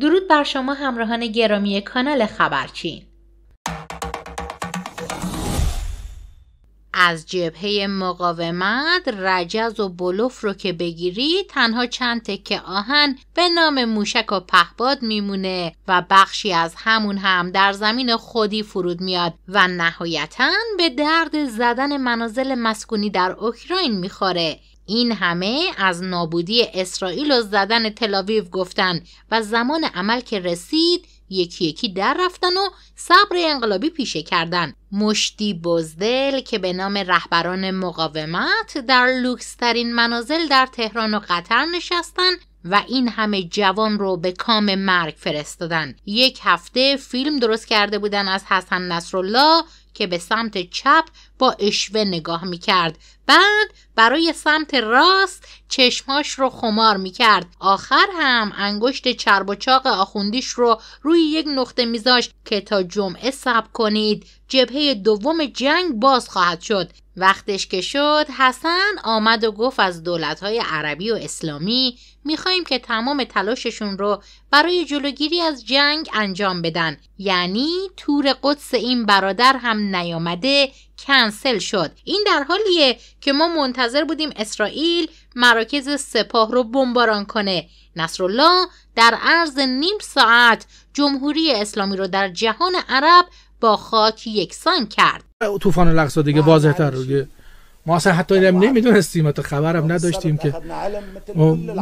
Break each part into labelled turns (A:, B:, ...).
A: درود بر شما همراهان گرامی کانال خبرچین از جبهه مقاومت رجز و بلوف رو که بگیری تنها چند تکه آهن به نام موشک و پهباد میمونه و بخشی از همون هم در زمین خودی فرود میاد و نهایتا به درد زدن منازل مسکونی در اوکراین میخوره این همه از نابودی اسرائیل و زدن تلاویو گفتن و زمان عمل که رسید یکی یکی در رفتن و صبر انقلابی پیشه کردن مشتی بزدل که به نام رهبران مقاومت در لوکسترین منازل در تهران و قطر نشستن و این همه جوان رو به کام مرگ فرستادن یک هفته فیلم درست کرده بودن از حسن نصرالله که به سمت چپ با اشوه نگاه می کرد. بعد برای سمت راست چشماش رو خمار می کرد. آخر هم انگشت چرب و چاق آخوندیش رو روی یک نقطه میذاشت که تا جمعه سب کنید جبهه دوم جنگ باز خواهد شد وقتش که شد حسن آمد و گفت از دولتهای عربی و اسلامی میخواهیم که تمام تلاششون رو برای جلوگیری از جنگ انجام بدن یعنی تور قدس این برادر هم نیامده کنسل شد این در حالیه که ما منتظر بودیم اسرائیل مراکز سپاه رو بمباران کنه نصرالله در عرض نیم ساعت جمهوری اسلامی رو در جهان عرب با خاک یکسان کرد طوفان الاقصا دیگه تر. ما اصلا حتی هم نمیدونستیم حتی خبرم نداشتیم که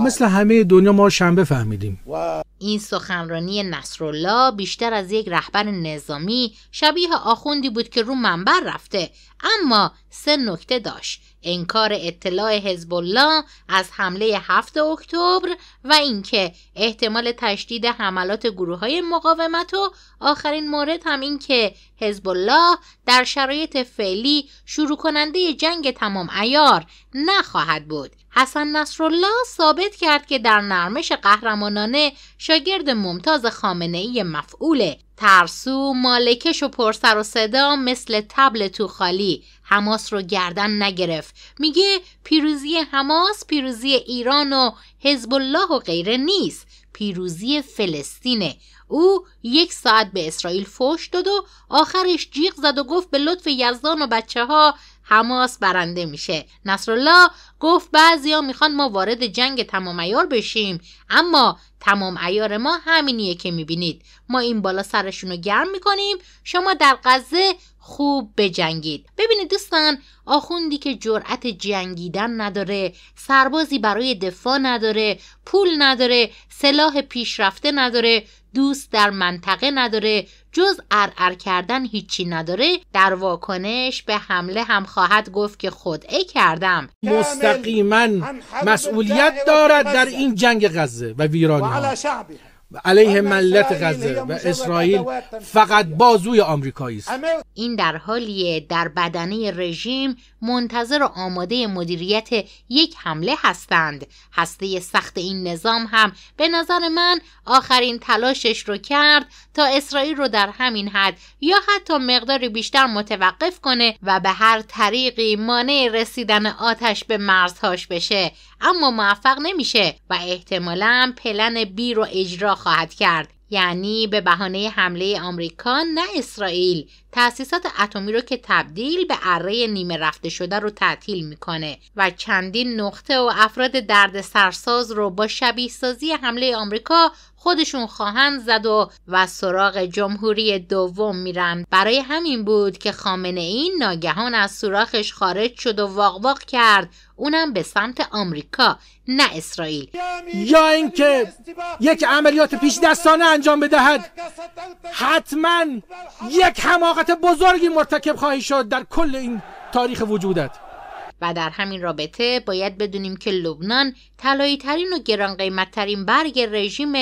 A: مثل همه دنیا ما شنبه فهمیدیم این سخنرانی نصرالله بیشتر از یک رهبر نظامی شبیه آخوندی بود که رو منبر رفته اما سه نکته داشت انکار اطلاع حزب الله از حمله 7 اکتبر و اینکه احتمال تشدید حملات گروه های مقاومت و آخرین مورد هم اینکه حزب الله در شرایط فعلی شروع کننده جنگ تمام ایار نخواهد بود حسن نصرالله ثابت کرد که در نرمش قهرمانانه شاگرد ممتاز خامنه ای مفعوله ترسو مالکش و پرسر و صدا مثل تبل تو خالی حماس رو گردن نگرفت میگه پیروزی حماس پیروزی ایران و حزب الله و غیره نیست پیروزی فلسطینه او یک ساعت به اسرائیل فوش داد و آخرش جیغ زد و گفت به لطف یزدان و بچه ها حماس برنده میشه نصرالله گفت بعضیا میخوان ما وارد جنگ تمام ایار بشیم اما تمام ایار ما همینیه که میبینید ما این بالا سرشون رو گرم میکنیم شما در غزه خوب بجنگید ببینید دوستان آخوندی که جرأت جنگیدن نداره سربازی برای دفاع نداره پول نداره سلاح پیشرفته نداره دوست در منطقه نداره جز ار کردن هیچی نداره در واکنش به حمله هم خواهد گفت که خودعه کردم مستقیما مسئولیت دارد در این جنگ غزه و ویرانی علیه ملت غزه و اسرائیل فقط بازوی آمریکایی این در حالیه در بدنه رژیم منتظر و آماده مدیریت یک حمله هستند هسته سخت این نظام هم به نظر من آخرین تلاشش رو کرد تا اسرائیل رو در همین حد یا حتی مقدار بیشتر متوقف کنه و به هر طریقی مانع رسیدن آتش به مرزهاش بشه اما موفق نمیشه و احتمالا پلن بی رو اجرا خواهد کرد یعنی به بهانه حمله آمریکا نه اسرائیل تأسیسات اتمی رو که تبدیل به اره نیمه رفته شده رو تعطیل میکنه و چندین نقطه و افراد درد سرساز رو با شبیه سازی حمله آمریکا خودشون خواهند زد و و سراغ جمهوری دوم میرن برای همین بود که خامنه این ناگهان از سوراخش خارج شد و واق کرد اونم به سمت آمریکا نه اسرائیل یا اینکه یک عملیات پیش دستانه انجام بدهد حتما یک بزرگی مرتکب خواهی شد در کل این تاریخ وجودت و در همین رابطه باید بدونیم که لبنان تلایی ترین و گران قیمت ترین برگ رژیم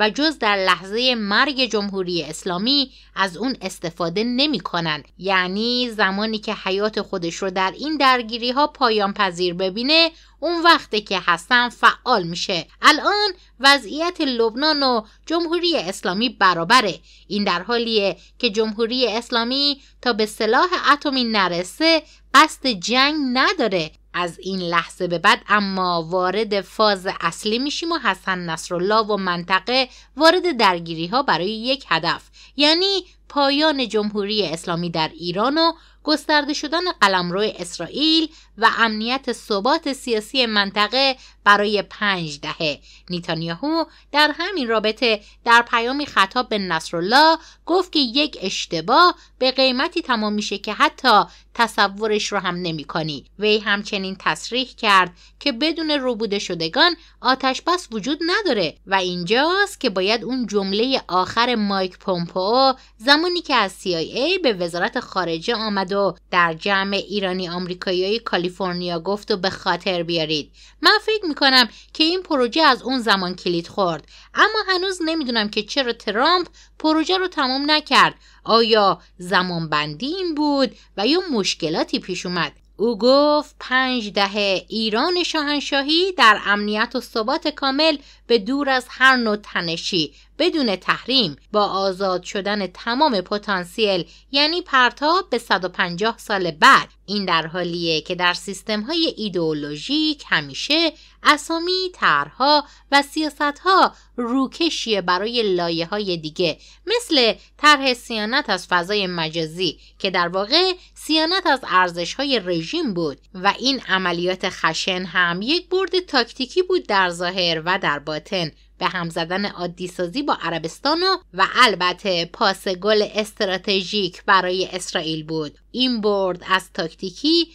A: و جز در لحظه مرگ جمهوری اسلامی از اون استفاده نمی کنن. یعنی زمانی که حیات خودش رو در این درگیری ها پایان پذیر ببینه اون وقته که حسن فعال میشه الان وضعیت لبنان و جمهوری اسلامی برابره این در حالیه که جمهوری اسلامی تا به سلاح اتمی نرسه قصد جنگ نداره از این لحظه به بعد اما وارد فاز اصلی میشیم و حسن نصرالله و منطقه وارد درگیری ها برای یک هدف یعنی پایان جمهوری اسلامی در ایران و گسترده شدن قلمرو اسرائیل و امنیت ثبات سیاسی منطقه برای پنج دهه نیتانیاهو در همین رابطه در پیامی خطاب به نصرالله گفت که یک اشتباه به قیمتی تمام میشه که حتی تصورش رو هم نمی کنی. وی همچنین تصریح کرد که بدون ربوده شدگان آتش بس وجود نداره و اینجاست که باید اون جمله آخر مایک پومپو زمانی که از CIA به وزارت خارجه آمد و در جمع ایرانی آمریکایی کالیفرنیا گفت و به خاطر بیارید من فکر میکنم که این پروژه از اون زمان کلید خورد اما هنوز نمیدونم که چرا ترامپ پروژه رو تمام نکرد آیا زمان بندی این بود و یا مشکلاتی پیش اومد او گفت پنج دهه ایران شاهنشاهی در امنیت و ثبات کامل به دور از هر نوع تنشی بدون تحریم با آزاد شدن تمام پتانسیل یعنی پرتاب به 150 سال بعد این در حالیه که در سیستم های ایدئولوژیک همیشه اسامی طرحها و سیاست ها روکشیه برای لایه های دیگه مثل طرح سیانت از فضای مجازی که در واقع سیانت از ارزش های رژیم بود و این عملیات خشن هم یک برد تاکتیکی بود در ظاهر و در باطن به هم زدن عادی سازی با عربستان و و البته پاس گل استراتژیک برای اسرائیل بود این برد از تاکتیکی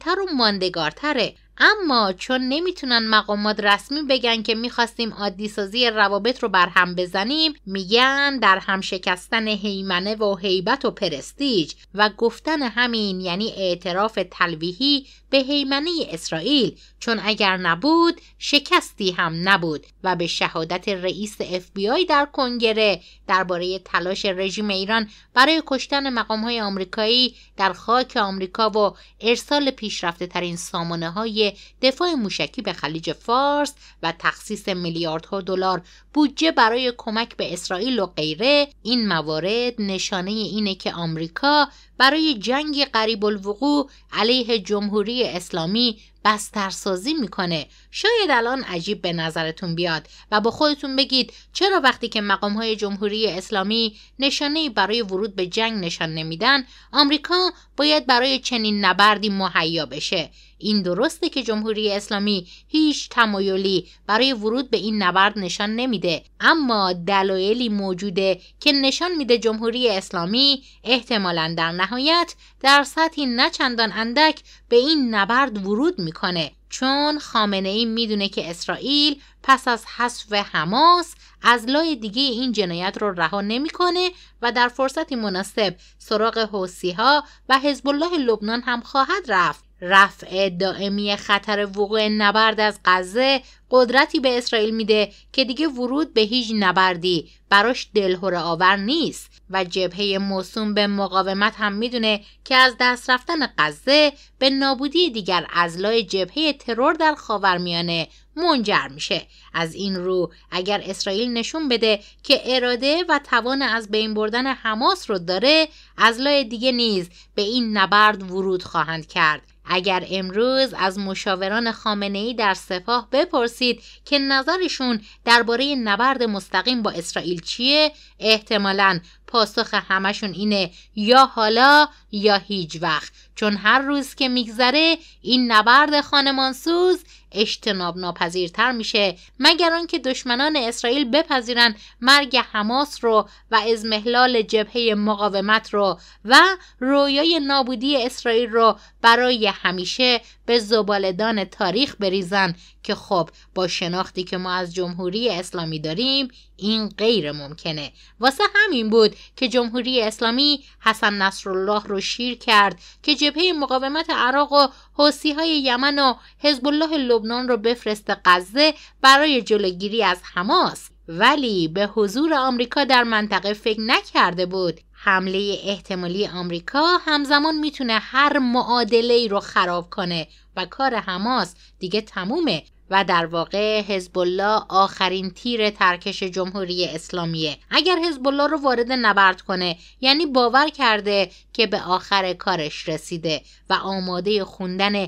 A: تر و ماندگارتره اما چون نمیتونن مقامات رسمی بگن که میخواستیم عادی روابط رو بر هم بزنیم میگن در هم شکستن هیمنه و هیبت و پرستیج و گفتن همین یعنی اعتراف تلویحی به هیمنه اسرائیل چون اگر نبود شکستی هم نبود و به شهادت رئیس اف بی آی در کنگره درباره تلاش رژیم ایران برای کشتن مقام های آمریکایی در خاک آمریکا و ارسال پیشرفته ترین سامانه های دفاع موشکی به خلیج فارس و تخصیص میلیاردها دلار بودجه برای کمک به اسرائیل و غیره این موارد نشانه اینه که آمریکا برای جنگ قریب الوقوع علیه جمهوری اسلامی بسترسازی میکنه شاید الان عجیب به نظرتون بیاد و با خودتون بگید چرا وقتی که مقام های جمهوری اسلامی نشانه برای ورود به جنگ نشان نمیدن آمریکا باید برای چنین نبردی مهیا بشه این درسته که جمهوری اسلامی هیچ تمایلی برای ورود به این نبرد نشان نمیده اما دلایلی موجوده که نشان میده جمهوری اسلامی احتمالا در نهایت در سطحی نچندان اندک به این نبرد ورود میکنه چون خامنه ای میدونه که اسرائیل پس از حذف حماس از لای دیگه این جنایت رو رها نمیکنه و در فرصتی مناسب سراغ حوسی ها و حزب الله لبنان هم خواهد رفت رفع دائمی خطر وقوع نبرد از غزه قدرتی به اسرائیل میده که دیگه ورود به هیچ نبردی براش دلهره آور نیست و جبهه موسوم به مقاومت هم میدونه که از دست رفتن غزه به نابودی دیگر لای جبهه ترور در خاورمیانه منجر میشه از این رو اگر اسرائیل نشون بده که اراده و توان از بین بردن حماس رو داره از لای دیگه نیز به این نبرد ورود خواهند کرد اگر امروز از مشاوران خامنه ای در سپاه بپرسید که نظرشون درباره نبرد مستقیم با اسرائیل چیه احتمالا پاسخ همشون اینه یا حالا یا هیچ وقت چون هر روز که میگذره این نبرد خانمانسوز اجتناب ناپذیرتر میشه مگر آنکه دشمنان اسرائیل بپذیرند مرگ حماس رو و ازمهلال جبهه مقاومت رو و رویای نابودی اسرائیل رو برای همیشه به زبالدان تاریخ بریزن که خب با شناختی که ما از جمهوری اسلامی داریم این غیر ممکنه واسه همین بود که جمهوری اسلامی حسن نصرالله رو شیر کرد که جبهه مقاومت عراق و حوسی های یمن و حزب الله لبنان رو بفرست غزه برای جلوگیری از حماس ولی به حضور آمریکا در منطقه فکر نکرده بود حمله احتمالی آمریکا همزمان میتونه هر معادله ای رو خراب کنه و کار حماس دیگه تمومه و در واقع حزب الله آخرین تیر ترکش جمهوری اسلامیه اگر حزب الله رو وارد نبرد کنه یعنی باور کرده که به آخر کارش رسیده و آماده خوندن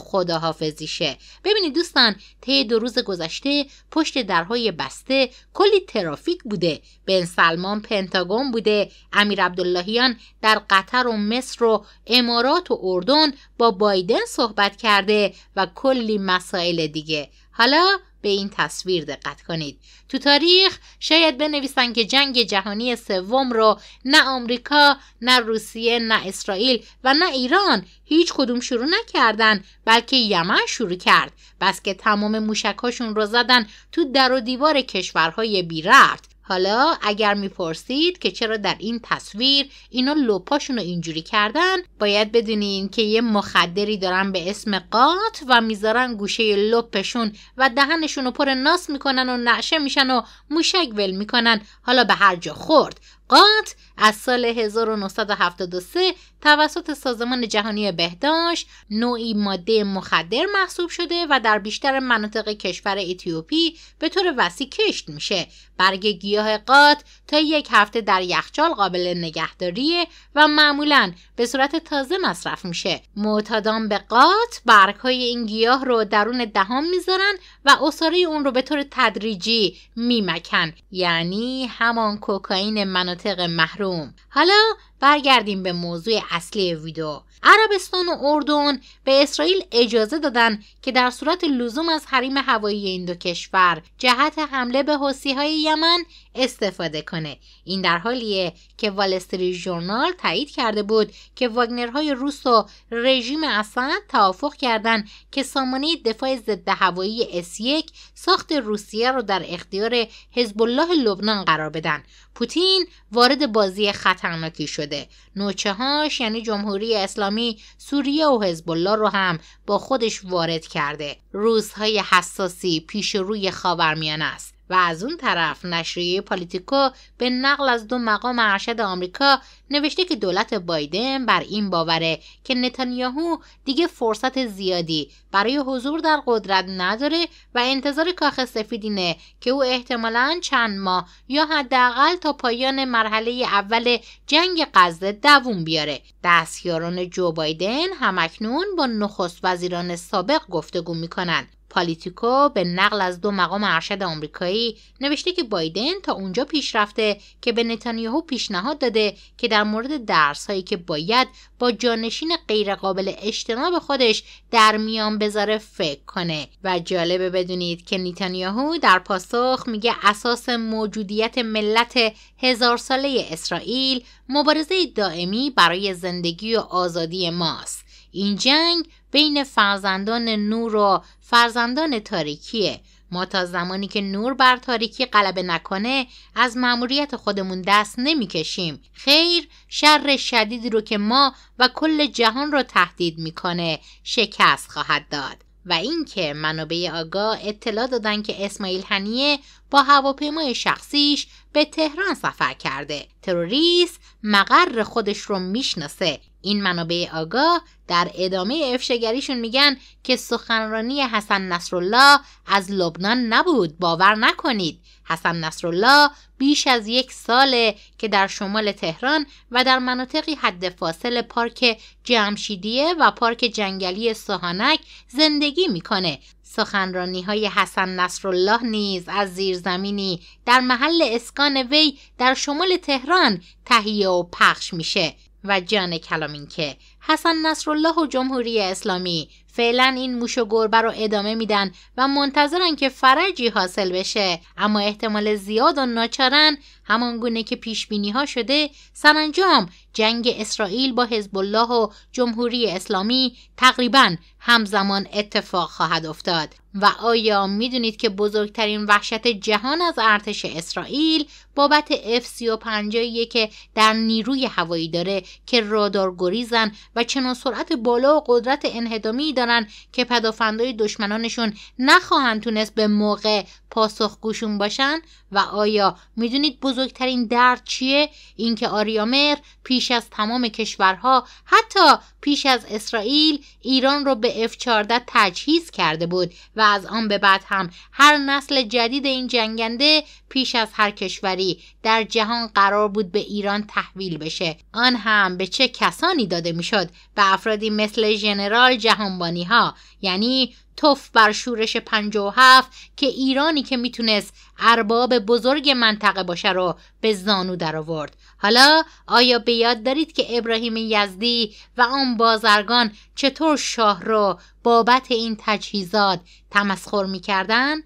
A: خداحافظی شه. ببینید دوستان طی دو روز گذشته پشت درهای بسته کلی ترافیک بوده بن سلمان پنتاگون بوده امیر عبداللهیان در قطر و مصر و امارات و اردن با بایدن صحبت کرده و کلی مسائل دیگه حالا به این تصویر دقت کنید تو تاریخ شاید بنویسن که جنگ جهانی سوم رو نه آمریکا نه روسیه نه اسرائیل و نه ایران هیچ کدوم شروع نکردن بلکه یمن شروع کرد بس که تمام موشکاشون رو زدن تو در و دیوار کشورهای بیرفت حالا اگر میپرسید که چرا در این تصویر اینا لپاشون رو اینجوری کردن باید بدونین که یه مخدری دارن به اسم قات و میذارن گوشه لپشون و دهنشون رو پر ناس میکنن و نعشه میشن و موشک ول میکنن حالا به هر جا خورد قات از سال 1973 توسط سازمان جهانی بهداشت نوعی ماده مخدر محسوب شده و در بیشتر مناطق کشور اتیوپی به طور وسیع کشت میشه. برگ گیاه قات تا یک هفته در یخچال قابل نگهداریه و معمولا به صورت تازه مصرف میشه. معتادان به قات برگ های این گیاه رو درون دهان میذارن و اصاره اون رو به طور تدریجی میمکن یعنی همان کوکائین مناطق محروم حالا برگردیم به موضوع اصلی ویدیو عربستان و اردن به اسرائیل اجازه دادن که در صورت لزوم از حریم هوایی این دو کشور جهت حمله به های یمن استفاده کنه این در حالیه که والستری ژورنال تایید کرده بود که واگنرهای روس و رژیم اسد توافق کردند که سامانه دفاع ضد هوایی اس 1 ساخت روسیه رو در اختیار حزب الله لبنان قرار بدن پوتین وارد بازی خطرناکی شده نوچه هاش یعنی جمهوری اسلامی سوریه و حزب الله رو هم با خودش وارد کرده روزهای حساسی پیش روی خاورمیانه است و از اون طرف نشریه پالیتیکو به نقل از دو مقام ارشد آمریکا نوشته که دولت بایدن بر این باوره که نتانیاهو دیگه فرصت زیادی برای حضور در قدرت نداره و انتظار کاخ سفید که او احتمالا چند ماه یا حداقل تا پایان مرحله اول جنگ غزه دووم بیاره دستیاران جو بایدن همکنون با نخست وزیران سابق گفتگو کنند پالیتیکو به نقل از دو مقام ارشد آمریکایی نوشته که بایدن تا اونجا پیش رفته که به نتانیاهو پیشنهاد داده که در مورد درس هایی که باید با جانشین غیرقابل اجتناب خودش در میان بذاره فکر کنه و جالبه بدونید که نتانیاهو در پاسخ میگه اساس موجودیت ملت هزار ساله اسرائیل مبارزه دائمی برای زندگی و آزادی ماست این جنگ بین فرزندان نور و فرزندان تاریکیه ما تا زمانی که نور بر تاریکی غلبه نکنه از مأموریت خودمون دست نمیکشیم خیر شر شدیدی رو که ما و کل جهان رو تهدید میکنه شکست خواهد داد و اینکه منابع آگاه اطلاع دادن که اسماعیل هنیه با هواپیمای شخصیش به تهران سفر کرده تروریست مقر خودش رو میشناسه این منابع آگاه در ادامه افشگریشون میگن که سخنرانی حسن نصرالله از لبنان نبود باور نکنید حسن نصرالله بیش از یک ساله که در شمال تهران و در مناطقی حد فاصل پارک جمشیدیه و پارک جنگلی سهانک زندگی میکنه سخنرانی های حسن نصرالله نیز از زیرزمینی در محل اسکان وی در شمال تهران تهیه و پخش میشه و جان این که حسن نصرالله و جمهوری اسلامی فعلا این موش و گربه رو ادامه میدن و منتظرن که فرجی حاصل بشه اما احتمال زیاد و ناچارن همان گونه که پیش بینی ها شده سرانجام جنگ اسرائیل با حزب الله و جمهوری اسلامی تقریبا همزمان اتفاق خواهد افتاد و آیا میدونید که بزرگترین وحشت جهان از ارتش اسرائیل بابت F-35 که در نیروی هوایی داره که رادار گریزن و چنان سرعت بالا و قدرت انهدامی دارن که پدافندای دشمنانشون نخواهند تونست به موقع پاسخگوشون باشن و آیا میدونید بزرگترین درد چیه اینکه آریامر پیش از تمام کشورها حتی پیش از اسرائیل ایران رو به F14 تجهیز کرده بود و از آن به بعد هم هر نسل جدید این جنگنده پیش از هر کشوری در جهان قرار بود به ایران تحویل بشه آن هم به چه کسانی داده میشد به افرادی مثل ژنرال جهانبانی ها یعنی تف بر شورش 57 که ایرانی که میتونست ارباب بزرگ منطقه باشه رو به زانو در آورد حالا آیا به یاد دارید که ابراهیم یزدی و آن بازرگان چطور شاه رو بابت این تجهیزات تمسخر میکردن؟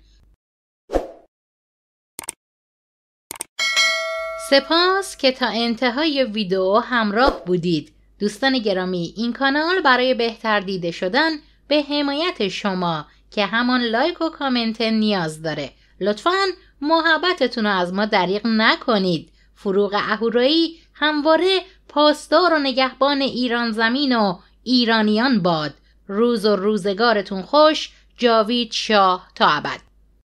A: سپاس که تا انتهای ویدیو همراه بودید دوستان گرامی این کانال برای بهتر دیده شدن به حمایت شما که همان لایک و کامنت نیاز داره لطفا محبتتون رو از ما دریغ نکنید فروغ اهورایی همواره پاسدار و نگهبان ایران زمین و ایرانیان باد روز و روزگارتون خوش جاوید شاه تا ابد